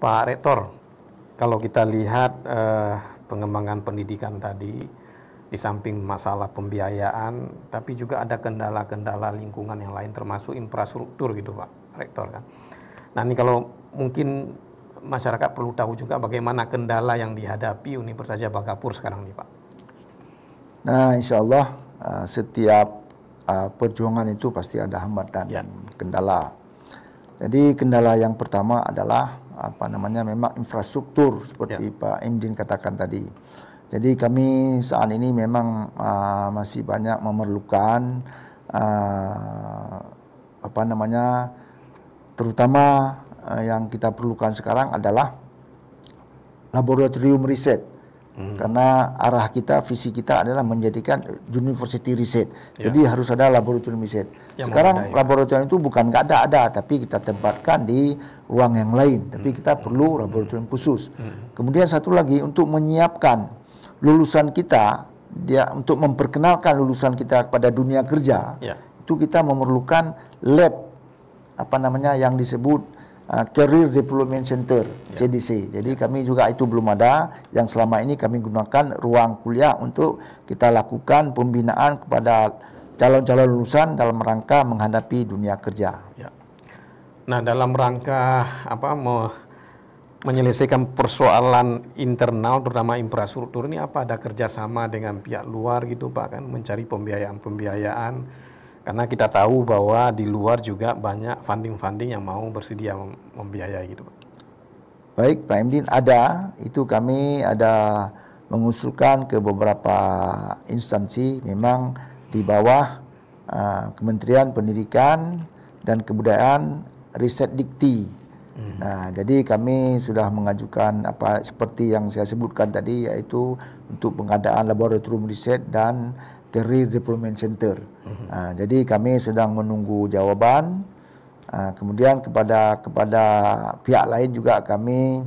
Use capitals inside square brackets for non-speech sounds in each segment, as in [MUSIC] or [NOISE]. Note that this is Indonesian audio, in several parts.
Pak Rektor, kalau kita lihat eh, pengembangan pendidikan tadi, di samping masalah pembiayaan, tapi juga ada kendala-kendala lingkungan yang lain, termasuk infrastruktur gitu Pak Rektor kan. Nah ini kalau mungkin masyarakat perlu tahu juga bagaimana kendala yang dihadapi Universitas Jabagapur sekarang nih Pak. Nah insya Allah eh, setiap eh, perjuangan itu pasti ada hambatan, ya. kendala. Jadi kendala yang pertama adalah apa namanya memang infrastruktur seperti ya. Pak Imdin katakan tadi. Jadi kami saat ini memang uh, masih banyak memerlukan uh, apa namanya terutama uh, yang kita perlukan sekarang adalah laboratorium riset Hmm. Karena arah kita, visi kita adalah menjadikan university riset. Yeah. Jadi harus ada laboratorium riset. Sekarang ya. laboratorium itu bukan nggak ada ada, tapi kita tempatkan di ruang yang lain. Tapi hmm. kita perlu laboratorium khusus. Hmm. Kemudian satu lagi untuk menyiapkan lulusan kita, dia untuk memperkenalkan lulusan kita kepada dunia kerja, yeah. itu kita memerlukan lab apa namanya yang disebut uh, Career Development Center ya. CDC. Ya. Jadi kami juga itu belum ada yang selama ini kami gunakan ruang kuliah untuk kita lakukan pembinaan kepada calon-calon lulusan dalam rangka menghadapi dunia kerja. Ya. Nah, dalam rangka apa me, menyelesaikan persoalan internal terutama infrastruktur ini apa ada kerjasama dengan pihak luar gitu Pak kan mencari pembiayaan-pembiayaan karena kita tahu bahwa di luar juga banyak funding-funding yang mau bersedia mem membiayai gitu, Pak. Baik, Pak Emdin, ada itu kami ada mengusulkan ke beberapa instansi memang di bawah uh, Kementerian Pendidikan dan Kebudayaan riset dikti Hmm. Nah, jadi kami sudah mengajukan apa seperti yang saya sebutkan tadi yaitu untuk pengadaan laboratorium riset dan career development center. Hmm. Ah, jadi kami sedang menunggu jawaban. Uh, kemudian kepada kepada pihak lain juga kami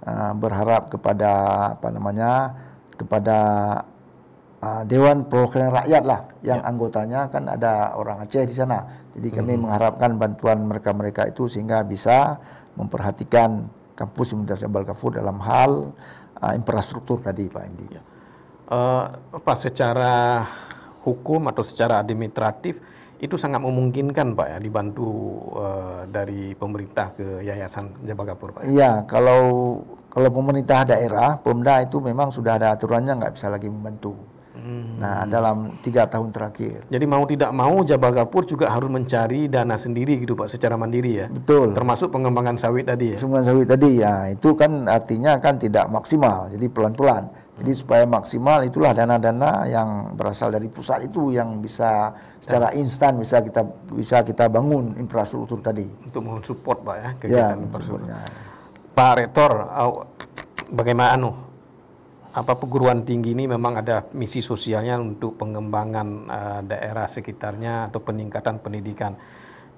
uh, berharap kepada apa namanya kepada uh, Dewan Perwakilan Rakyat lah yang ya. anggotanya kan ada orang Aceh di sana. Jadi kami hmm. mengharapkan bantuan mereka-mereka itu sehingga bisa memperhatikan kampus Universitas Jabal Kafur dalam hal uh, infrastruktur tadi Pak Indi. Ya. Uh, apa secara hukum atau secara administratif itu sangat memungkinkan Pak ya dibantu uh, dari pemerintah ke Yayasan Jabal Kapur Pak. Iya, kalau kalau pemerintah daerah, Pemda itu memang sudah ada aturannya nggak bisa lagi membantu. Nah, dalam tiga tahun terakhir. Jadi mau tidak mau Jabal gapur juga harus mencari dana sendiri gitu Pak, secara mandiri ya. Betul. Termasuk pengembangan sawit tadi ya. Pengembangan sawit tadi ya, itu kan artinya kan tidak maksimal. Jadi pelan-pelan. Jadi hmm. supaya maksimal itulah dana-dana yang berasal dari pusat itu yang bisa secara ya. instan bisa kita bisa kita bangun infrastruktur tadi. Untuk support Pak ya, ya kegiatan ya, Pak Rektor bagaimana anu? apa perguruan tinggi ini memang ada misi sosialnya untuk pengembangan uh, daerah sekitarnya atau peningkatan pendidikan.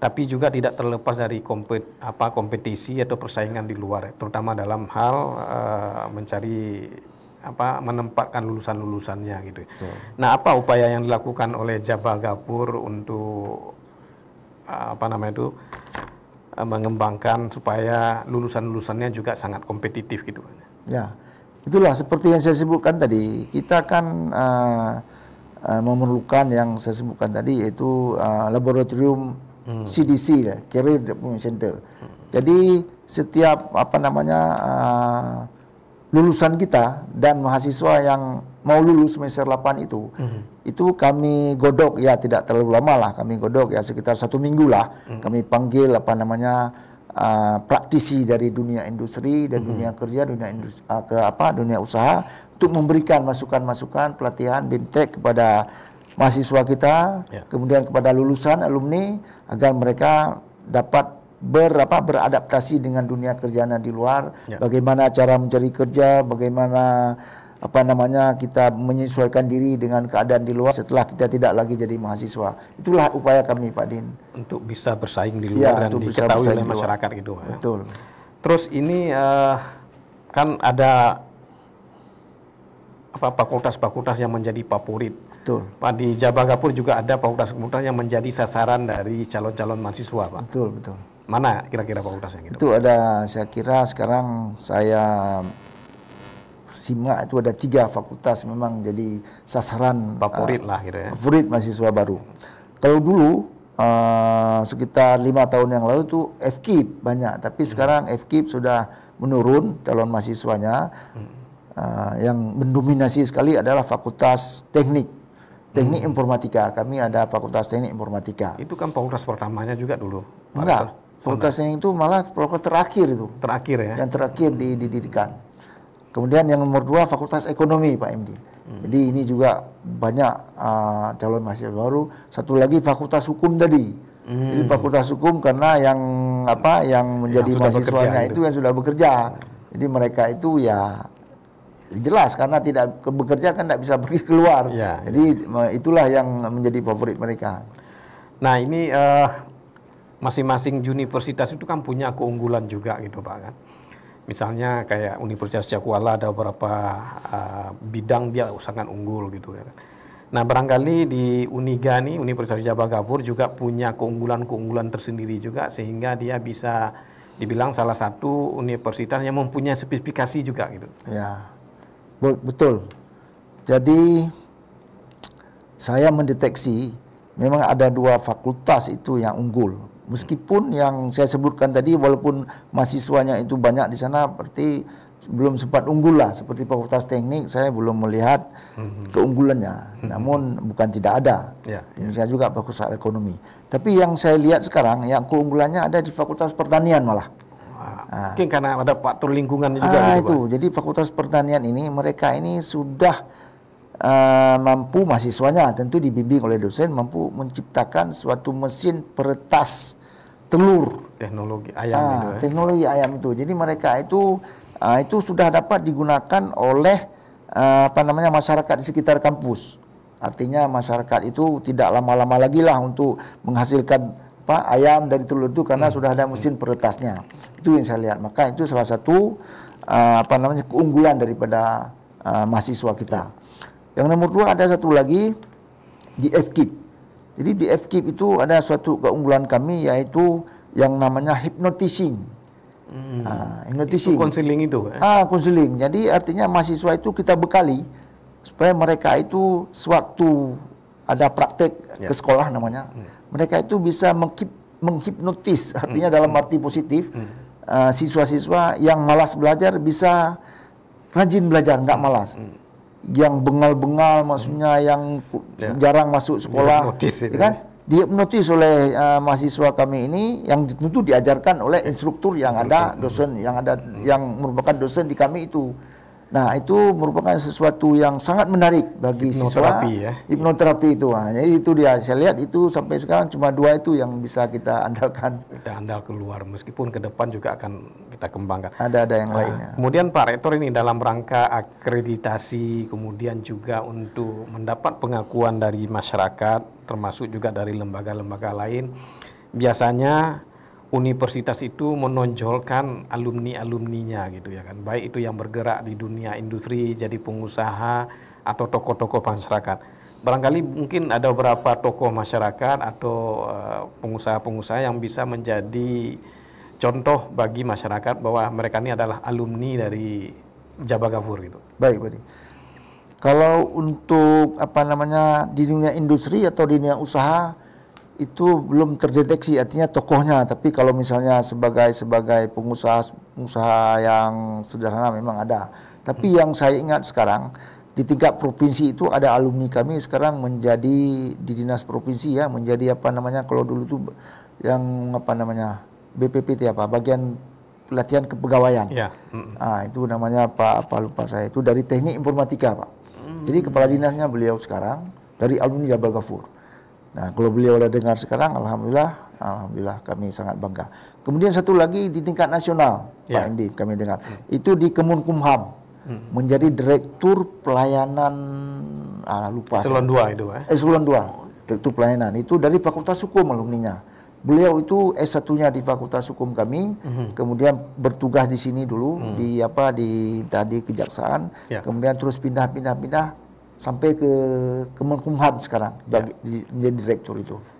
Tapi juga tidak terlepas dari kompet, apa kompetisi atau persaingan di luar, terutama dalam hal uh, mencari apa menempatkan lulusan-lulusannya gitu. Hmm. Nah, apa upaya yang dilakukan oleh Jabal Gapur untuk eh, apa namanya itu mengembangkan supaya lulusan-lulusannya juga sangat kompetitif gitu Ya. Itulah seperti yang saya sebutkan tadi, kita kan uh, uh, memerlukan yang saya sebutkan tadi yaitu uh, laboratorium hmm. CDC lah, ya, Career Development Center. Jadi setiap apa namanya uh, lulusan kita dan mahasiswa yang mau lulus semester 8 itu, hmm. itu kami godok ya tidak terlalu lama lah kami godok ya sekitar satu minggu lah hmm. kami panggil apa namanya uh, praktisi dari dunia industri dan mm -hmm. dunia kerja, dunia industri, uh, ke apa dunia usaha untuk memberikan masukan-masukan pelatihan bintek kepada mahasiswa kita, yeah. kemudian kepada lulusan alumni agar mereka dapat berapa beradaptasi dengan dunia kerjaan di luar, yeah. bagaimana cara mencari kerja, bagaimana apa namanya kita menyesuaikan diri dengan keadaan di luar setelah kita tidak lagi jadi mahasiswa. Itulah upaya kami Pak Din untuk bisa bersaing di luar ya, dan untuk diketahui oleh masyarakat gitu. Ya. Betul. Terus ini uh, kan ada apa fakultas-fakultas yang menjadi favorit. Betul. Pak di Jabagapur juga ada fakultas-fakultas yang menjadi sasaran dari calon-calon mahasiswa, Pak. Betul, betul. Mana kira-kira fakultasnya gitu? Itu ada saya kira sekarang saya Sima itu ada tiga fakultas memang jadi sasaran favorit uh, lah kira gitu ya. Eh, favorit mahasiswa baru. Kalau dulu uh, sekitar lima tahun yang lalu itu FKIP banyak, tapi hmm. sekarang FKIP sudah menurun calon mahasiswanya. Hmm. Uh, yang mendominasi sekali adalah fakultas teknik. Teknik hmm. informatika. Kami ada fakultas teknik informatika. Itu kan fakultas pertamanya juga dulu. Enggak. Fakultas teknik itu malah fakultas terakhir itu. Terakhir ya. Yang terakhir didirikan. Kemudian yang nomor dua Fakultas Ekonomi Pak MD. Hmm. Jadi ini juga banyak uh, calon mahasiswa baru. Satu lagi Fakultas Hukum tadi. Hmm. Jadi Fakultas Hukum karena yang apa yang menjadi yang mahasiswanya itu. itu yang sudah bekerja. Jadi mereka itu ya jelas karena tidak bekerja kan tidak bisa [LAUGHS] pergi keluar. Ya, Jadi ya. itulah yang menjadi favorit mereka. Nah ini masing eh, masing-masing universitas itu kan punya keunggulan juga gitu Pak kan. Misalnya kayak Universitas Jakuala ada beberapa uh, bidang dia sangat unggul gitu ya. Kan. Nah barangkali di Uniga nih Universitas Jabagabur juga punya keunggulan-keunggulan tersendiri juga sehingga dia bisa dibilang salah satu universitas yang mempunyai spesifikasi juga gitu. Ya betul. Jadi saya mendeteksi memang ada dua fakultas itu yang unggul Meskipun yang saya sebutkan tadi walaupun mahasiswanya itu banyak di sana berarti belum sempat unggul lah seperti Fakultas Teknik saya belum melihat mhm. keunggulannya. Mhm. Namun bukan tidak ada. Yeah, yeah. Saya juga fakultas ekonomi. Tapi yang saya lihat sekarang yang keunggulannya ada di Fakultas Pertanian malah. Ah, Mungkin karena ada faktor lingkungan juga. Ah, gitu, itu. Jadi Fakultas Pertanian ini mereka ini sudah uh, mampu mahasiswanya tentu dibimbing oleh dosen mampu menciptakan suatu mesin peretas telur teknologi ayam uh, itu, ya. teknologi ayam itu jadi mereka itu uh, itu sudah dapat digunakan oleh uh, apa namanya masyarakat di sekitar kampus artinya masyarakat itu tidak lama-lama lagi lah untuk menghasilkan apa ayam dari telur itu karena hmm. sudah ada hmm. mesin peretasnya itu yang saya lihat maka itu salah satu uh, apa namanya keunggulan daripada uh, mahasiswa kita yang nomor dua ada satu lagi di FKIP. Jadi di FKIP itu ada suatu keunggulan kami yaitu yang namanya hypnotizing. Hmm. hypnotizing. Ah, itu konseling itu. Eh? Ah, konseling. Jadi artinya mahasiswa itu kita bekali supaya mereka itu sewaktu ada praktek ya. ke sekolah namanya, hmm. mereka itu bisa mengkip, menghipnotis hmm. artinya hmm. dalam arti positif hmm. Ah, siswa-siswa hmm. uh, yang malas belajar bisa rajin belajar nggak hmm. malas. Hmm yang bengal-bengal maksudnya yang ya. jarang masuk sekolah ya kan ya. dihipnotis oleh uh, mahasiswa kami ini yang tentu diajarkan oleh instruktur yang ada dosen yang ada hmm. yang merupakan dosen di kami itu Nah, itu merupakan sesuatu yang sangat menarik bagi hipnoterapi, siswa. Ya. Hipnoterapi itu. Nah, itu dia saya lihat itu sampai sekarang cuma dua itu yang bisa kita andalkan. Kita andal keluar meskipun ke depan juga akan kita kembangkan. Ada ada yang nah, lainnya. Kemudian Pak Rektor ini dalam rangka akreditasi kemudian juga untuk mendapat pengakuan dari masyarakat termasuk juga dari lembaga-lembaga lain biasanya universitas itu menonjolkan alumni-alumninya gitu ya kan. Baik itu yang bergerak di dunia industri jadi pengusaha atau tokoh-tokoh masyarakat. Barangkali mungkin ada beberapa tokoh masyarakat atau eh, pengusaha-pengusaha yang bisa menjadi contoh bagi masyarakat bahwa mereka ini adalah alumni dari Jabagavur gitu. Baik, baik. Kalau untuk apa namanya di dunia industri atau di dunia usaha itu belum terdeteksi artinya tokohnya tapi kalau misalnya sebagai sebagai pengusaha pengusaha yang sederhana memang ada tapi hmm. yang saya ingat sekarang di tingkat provinsi itu ada alumni kami sekarang menjadi di dinas provinsi ya menjadi apa namanya kalau dulu itu yang apa namanya BPPT apa ya, bagian pelatihan kepegawaian ya. hmm. nah, itu namanya apa apa lupa saya itu dari teknik informatika pak hmm. jadi kepala dinasnya beliau sekarang dari alumni Jabal Gafur. Nah, kalau beliau sudah dengar sekarang, alhamdulillah, alhamdulillah kami sangat bangga. Kemudian satu lagi di tingkat nasional, yeah. Pak Andi, ya. kami dengar hmm. itu di Kemenkumham hmm. menjadi direktur pelayanan, ah, lupa. Eselon dua itu, eh? Eselon dua, direktur pelayanan itu dari Fakultas Hukum alumninya. Beliau itu S1-nya di Fakultas Hukum kami, hmm kemudian bertugas di sini dulu mm. di apa di tadi kejaksaan, yeah. kemudian terus pindah-pindah-pindah sampai ke Kemenkumham sekarang ya. menjadi direktur itu.